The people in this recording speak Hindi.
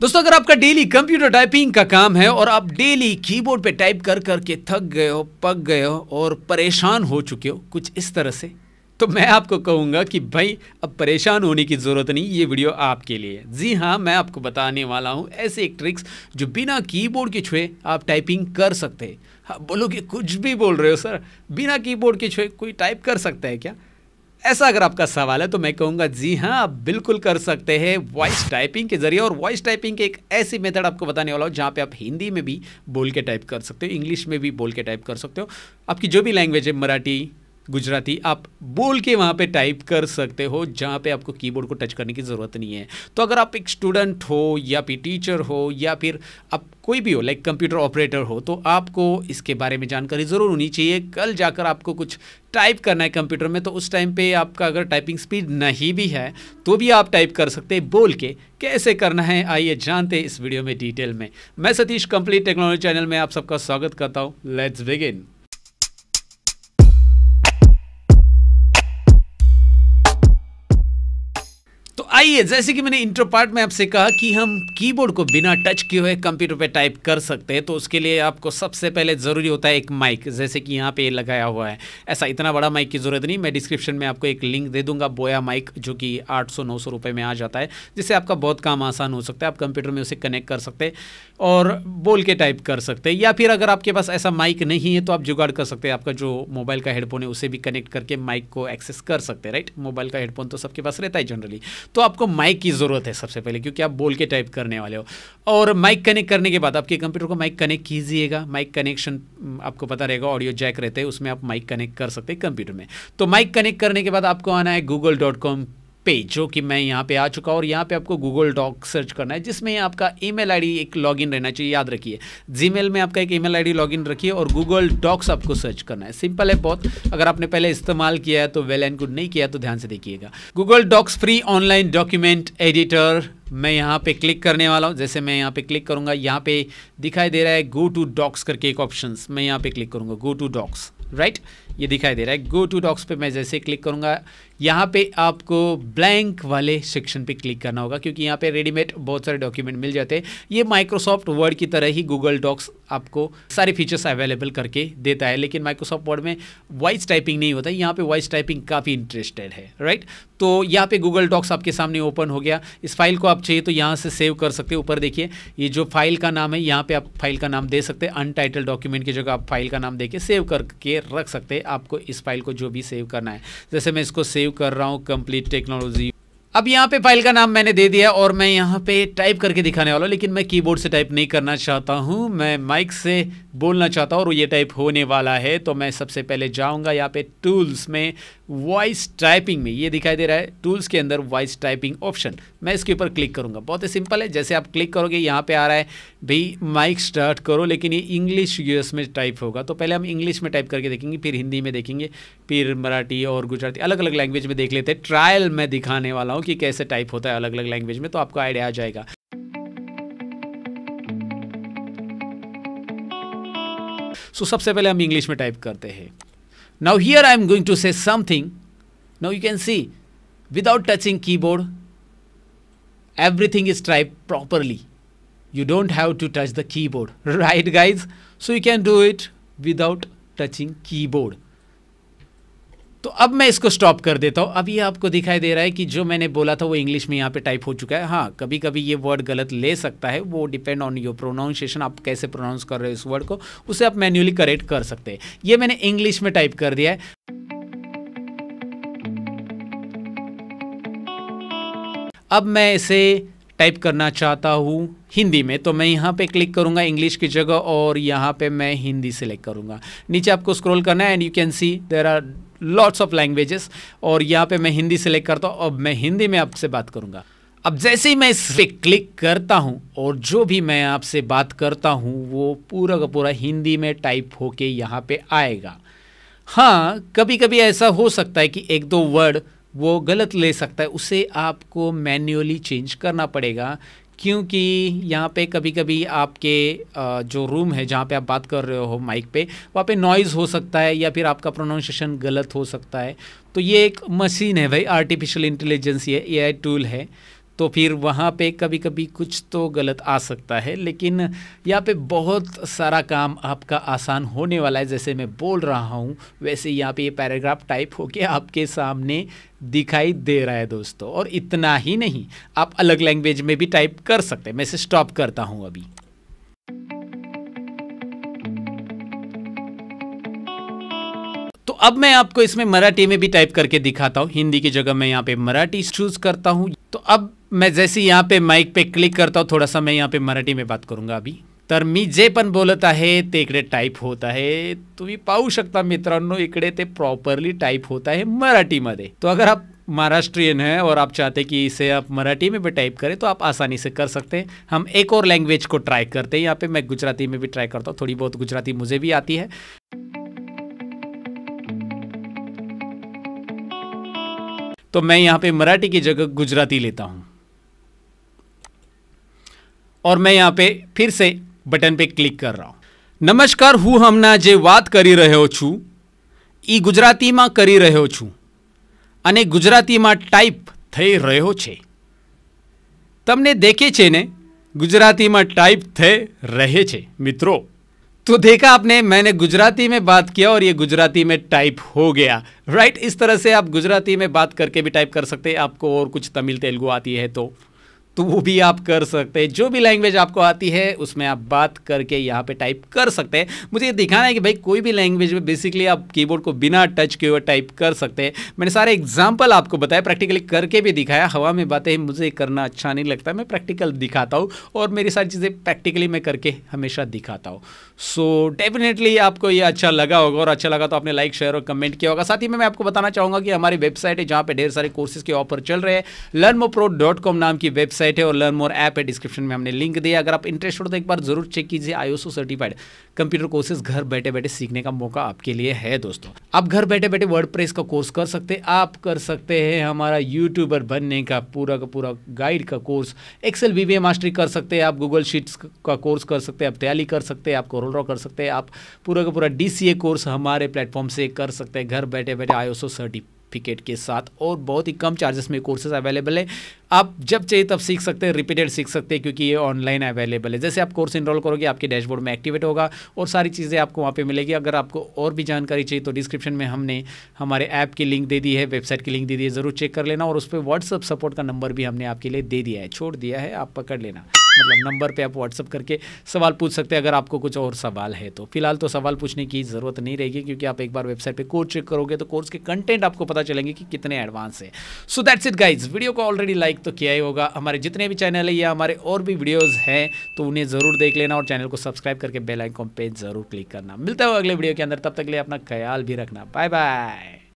दोस्तों अगर आपका डेली कंप्यूटर टाइपिंग का काम है और आप डेली कीबोर्ड पे टाइप कर कर के थक गए हो पक गए हो और परेशान हो चुके हो कुछ इस तरह से तो मैं आपको कहूँगा कि भाई अब परेशान होने की ज़रूरत नहीं ये वीडियो आपके लिए है जी हाँ मैं आपको बताने वाला हूँ ऐसे एक ट्रिक्स जो बिना कीबोर्ड के छुए आप टाइपिंग कर सकते हैं आप बोलोगे कुछ भी बोल रहे हो सर बिना कीबोर्ड के छुए कोई टाइप कर सकता है क्या ऐसा अगर आपका सवाल है तो मैं कहूँगा जी हाँ आप बिल्कुल कर सकते हैं वॉइस टाइपिंग के जरिए और वॉइस टाइपिंग के एक ऐसी मेथड आपको बताने वाला हूँ जहाँ पे आप हिंदी में भी बोल के टाइप कर सकते हो इंग्लिश में भी बोल के टाइप कर सकते हो आपकी जो भी लैंग्वेज है मराठी गुजराती आप बोल के वहाँ पे टाइप कर सकते हो जहाँ पे आपको कीबोर्ड को टच करने की ज़रूरत नहीं है तो अगर आप एक स्टूडेंट हो या फिर टीचर हो या फिर आप कोई भी हो लाइक कंप्यूटर ऑपरेटर हो तो आपको इसके बारे में जानकारी ज़रूर होनी चाहिए कल जाकर आपको कुछ टाइप करना है कंप्यूटर में तो उस टाइम पे आपका अगर टाइपिंग स्पीड नहीं भी है तो भी आप टाइप कर सकते हैं बोल के कैसे करना है आइए जानते हैं इस वीडियो में डिटेल में मैं सतीश कंप्लीट टेक्नोलॉजी चैनल में आप सबका स्वागत करता हूँ लेट्स बिगिन आइए जैसे कि मैंने इंट्रो पार्ट में आपसे कहा कि हम कीबोर्ड को बिना टच किए हुए कंप्यूटर पे टाइप कर सकते हैं तो उसके लिए आपको सबसे पहले ज़रूरी होता है एक माइक जैसे कि यहाँ पे लगाया हुआ है ऐसा इतना बड़ा माइक की ज़रूरत नहीं मैं डिस्क्रिप्शन में आपको एक लिंक दे दूंगा बोया माइक जो कि आठ सौ नौ सौ में आ जाता है जिससे आपका बहुत काम आसान हो सकता है आप कंप्यूटर में उसे कनेक्ट कर सकते हैं और बोल के टाइप कर सकते हैं या फिर अगर आपके पास ऐसा माइक नहीं है तो आप जुगाड़ कर सकते हैं आपका जो मोबाइल का हेडफोन है उसे भी कनेक्ट करके माइक को एक्सेस कर सकते हैं राइट मोबाइल का हेडफोन तो सबके पास रहता है जनरली तो आप आपको माइक की ज़रूरत है सबसे पहले क्योंकि आप बोल के टाइप करने वाले हो और माइक कनेक्ट करने के बाद आपके कंप्यूटर को माइक कनेक्ट कीजिएगा माइक हम्म, कनेक्शन आपको पता रहेगा ऑडियो जैक रहते हैं उसमें आप माइक कनेक्ट कर सकते हैं कंप्यूटर में तो माइक कनेक्ट करने के बाद आपको आना है गूगल डॉट कॉम पेज जो कि मैं यहाँ पे आ चुका हूँ और यहाँ पे आपको गूगल डॉक सर्च करना है जिसमें आपका ईमेल आईडी एक लॉगिन रहना चाहिए याद रखिए जी में आपका एक ईमेल आईडी लॉगिन रखिए और गूगल डॉक्स आपको सर्च करना है सिंपल है बहुत अगर आपने पहले इस्तेमाल किया है तो वेल एंड गुड नहीं किया तो ध्यान से देखिएगा Google Docs free online document editor मैं यहाँ पे क्लिक करने वाला हूँ जैसे मैं यहाँ पे क्लिक करूँगा यहाँ पे दिखाई दे रहा है गो टू डॉक्स करके एक ऑप्शन मैं यहाँ पे क्लिक करूँगा गो टू डॉक्स राइट ये दिखाई दे रहा है गो टू डॉक्स पे मैं जैसे क्लिक करूंगा यहाँ पे आपको ब्लैंक वाले सेक्शन पे क्लिक करना होगा क्योंकि यहाँ पे रेडीमेड बहुत सारे डॉक्यूमेंट मिल जाते हैं ये माइक्रोसॉफ्ट वर्ड की तरह ही गूगल डॉक्स आपको सारे फीचर्स अवेलेबल करके देता है लेकिन माइक्रोसॉफ्ट वर्ड में वॉइस टाइपिंग नहीं होता यहाँ पे वॉइस टाइपिंग काफ़ी इंटरेस्टेड है राइट तो यहाँ पे गूगल डॉक्स आपके सामने ओपन हो गया इस फाइल को आप चाहिए तो यहाँ से सेव कर सकते हैं ऊपर देखिए ये जो फाइल का नाम है यहाँ पे आप फाइल का नाम दे सकते हैं अनटाइटल डॉक्यूमेंट की जगह आप फाइल का नाम दे सेव करके रख सकते हैं आपको इस फाइल को जो भी सेव करना है जैसे मैं इसको सेव कर रहा हूँ कंप्लीट टेक्नोलॉजी अब यहाँ पे फाइल का नाम मैंने दे दिया और मैं यहाँ पे टाइप करके दिखाने वाला हूँ लेकिन मैं कीबोर्ड से टाइप नहीं करना चाहता हूँ मैं माइक से बोलना चाहता हूँ और ये टाइप होने वाला है तो मैं सबसे पहले जाऊँगा यहाँ पे टूल्स में वॉइस टाइपिंग में ये दिखाई दे रहा है टूल्स के अंदर वॉइस टाइपिंग ऑप्शन मैं इसके ऊपर क्लिक करूँगा बहुत ही सिंपल है जैसे आप क्लिक करोगे यहाँ पे आ रहा है भाई माइक स्टार्ट करो लेकिन ये इंग्लिश यूएस में टाइप होगा तो पहले हम इंग्लिश में टाइप करके देखेंगे फिर हिंदी में देखेंगे फिर मराठी और गुजराती अलग अलग लैंग्वेज में देख लेते हैं ट्रायल मैं दिखाने वाला हूँ कि कैसे टाइप होता है अलग अलग लैंग्वेज में तो आपको आइडिया आ जाएगा सो so, सबसे पहले हम इंग्लिश में टाइप करते हैं now here I am going to say something now you can see without touching key keyboard everything is type properly you don't have to touch the keyboard right guys so you can do it without touching keyboard तो अब मैं इसको स्टॉप कर देता हूँ अब ये आपको दिखाई दे रहा है कि जो मैंने बोला था वो इंग्लिश में यहाँ पे टाइप हो चुका है हाँ कभी कभी ये वर्ड गलत ले सकता है वो डिपेंड ऑन योर प्रोनाउंसिएशन आप कैसे प्रोनाउंस कर रहे हो इस वर्ड को उसे आप मैन्युअली करेक्ट कर सकते हैं ये मैंने इंग्लिश में टाइप कर दिया है अब मैं इसे टाइप करना चाहता हूँ हिंदी में तो मैं यहाँ पे क्लिक करूँगा इंग्लिश की जगह और यहाँ पे मैं हिंदी सेलेक्ट करूँगा नीचे आपको स्क्रॉल करना है and you can see there are lots of languages और यहाँ पे मैं हिंदी सेलेक्ट करता हूँ अब मैं हिंदी में आपसे बात करूँगा अब जैसे ही मैं इस पर क्लिक करता हूँ और जो भी मैं आपसे बात करता हूँ वो पूरा का पूरा हिंदी में टाइप होके यहाँ पे आएगा हाँ कभी कभी ऐसा हो सकता है कि एक दो वर्ड वो गलत ले सकता है उसे आपको मैन्युअली चेंज करना पड़ेगा क्योंकि यहाँ पे कभी कभी आपके जो रूम है जहाँ पे आप बात कर रहे हो माइक पे वहाँ पे नॉइज़ हो सकता है या फिर आपका प्रोनाउंसिएशन गलत हो सकता है तो ये एक मशीन है भाई आर्टिफिशियल इंटेलिजेंस ये ए टूल है तो फिर वहाँ पे कभी कभी कुछ तो गलत आ सकता है लेकिन यहाँ पे बहुत सारा काम आपका आसान होने वाला है जैसे मैं बोल रहा हूँ वैसे यहाँ पे ये पैराग्राफ टाइप होके आपके सामने दिखाई दे रहा है दोस्तों और इतना ही नहीं आप अलग लैंग्वेज में भी टाइप कर सकते हैं मैं इसे स्टॉप करता हूँ अभी तो अब मैं आपको इसमें मराठी में भी टाइप करके दिखाता हूँ हिंदी की जगह मैं यहाँ पे मराठी चूज करता हूँ तो अब मैं जैसे यहाँ पे माइक पे क्लिक करता हूँ थोड़ा सा मैं यहाँ पे मराठी में बात करूंगा अभी तर मी जे पण बोलत आहे ते इकडे टाईप होत आहे तुम्ही पाहू शकता मित्रांनो इकडे ते प्रॉपरली टाईप होत आहे मराठी में तो अगर आप महाराष्ट्रियन है और आप चाहते कि इसे आप मराठी में भी टाइप करें तो आप आसानी से कर सकते हैं हम एक और लैंग्वेज को ट्राई करते हैं यहाँ पे मैं गुजराती में भी ट्राई करता हूँ थोड़ी बहुत गुजराती मुझे भी आती है तो मैं यहाँ पे मराठी की जगह गुजराती लेता हूँ और मैं यहाँ पे फिर से बटन બટન પે ક્લિક કરી हूँ નમસ્કાર હું હમણાં જે વાત કરી રહ્યો છું એ ગુજરાતીમાં કરી રહ્યો છું અને ગુજરાતીમાં ટાઈપ થઈ રહ્યો છે તમને દેખે ने गुजराती में टाइप थे रहे छे मित्रों तो देखा आपने मैंने गुजराती में बात किया और ये गुजराती में टाइप हो गया राइट इस तरह से आप गुजराती में बात करके भी टाइप कर सकते हैं आपको और कुछ तमिल तेलुगु आती है तो तो वो भी आप कर सकते हैं जो भी लैंग्वेज आपको आती है उसमें आप बात करके यहाँ पे टाइप कर सकते हैं मुझे ये दिखाना है कि भाई कोई भी लैंग्वेज में बेसिकली आप कीबोर्ड को बिना टच के हुए टाइप कर सकते हैं मैंने सारे एग्जाम्पल आपको बताया प्रैक्टिकली करके भी दिखाया हवा में बातें मुझे करना अच्छा नहीं लगता मैं प्रैक्टिकल दिखाता हूँ और मेरी सारी चीज़ें प्रैक्टिकली मैं करके हमेशा दिखाता हूँ सो डेफिनेटली आपको ये अच्छा लगा होगा और अच्छा लगा तो आपने लाइक शेयर और कमेंट किया होगा साथ ही में मैं आपको बताना चाहूँगा कि हमारी वेबसाइट है जहाँ पर ढेर सारे कोर्सेज के ऑफर चल रहे हैं लर्न नाम की वेबसाइट वेबसाइट है और लर्न मोर ऐप है डिस्क्रिप्शन में हमने लिंक दिया अगर आप इंटरेस्ट हो तो एक बार जरूर चेक कीजिए आईओसो सर्टिफाइड कंप्यूटर कोर्सेज घर बैठे बैठे सीखने का मौका आपके लिए है दोस्तों आप घर बैठे बैठे वर्ड का कोर्स कर सकते हैं आप कर सकते हैं हमारा यूट्यूबर बनने का पूरा का पूरा गाइड का कोर्स एक्सेल बी मास्टरी कर सकते हैं आप गूगल शीट्स का कोर्स कर सकते हैं आप तैयारी कर सकते हैं आप कोरोल ड्रॉ कर सकते हैं आप पूरा का पूरा डी कोर्स हमारे प्लेटफॉर्म से कर सकते हैं घर बैठे बैठे आईओसो सर्टिफिकेट के साथ और बहुत ही कम चार्जेस में कोर्सेज अवेलेबल है आप जब चाहिए तब सीख सकते हैं रिपीटेड सीख सकते हैं क्योंकि ये ऑनलाइन अवेलेबल है जैसे आप कोर्स इनरोल करोगे आपके डैशबोर्ड में एक्टिवेट होगा और सारी चीज़ें आपको वहाँ पे मिलेगी अगर आपको और भी जानकारी चाहिए तो डिस्क्रिप्शन में हमने हमारे ऐप की लिंक दे दी है वेबसाइट की लिंक दे दी है ज़रूर चेक कर लेना और उस पर व्हाट्सअप सपोर्ट का नंबर भी हमने आपके लिए दे दिया है छोड़ दिया है आप पकड़ लेना मतलब नंबर पर आप व्हाट्सअप करके सवाल पूछ सकते हैं अगर आपको कुछ और सवाल है तो फिलहाल तो सवाल पूछने की ज़रूरत नहीं रहेगी क्योंकि आप एक बार वेबसाइट पर कोर्स चेक करोगे तो कोर्स के कंटेंट आपको पता चलेंगे कि कितने एडवांस है so that's it guys video को ऑलरेडी लाइक लाइक तो किया ही होगा हमारे जितने भी चैनल है या हमारे और भी वीडियोज़ हैं तो उन्हें ज़रूर देख लेना और चैनल को सब्सक्राइब करके बेलाइकॉन पे ज़रूर क्लिक करना मिलता है अगले वीडियो के अंदर तब तक लिए अपना ख्याल भी रखना बाय बाय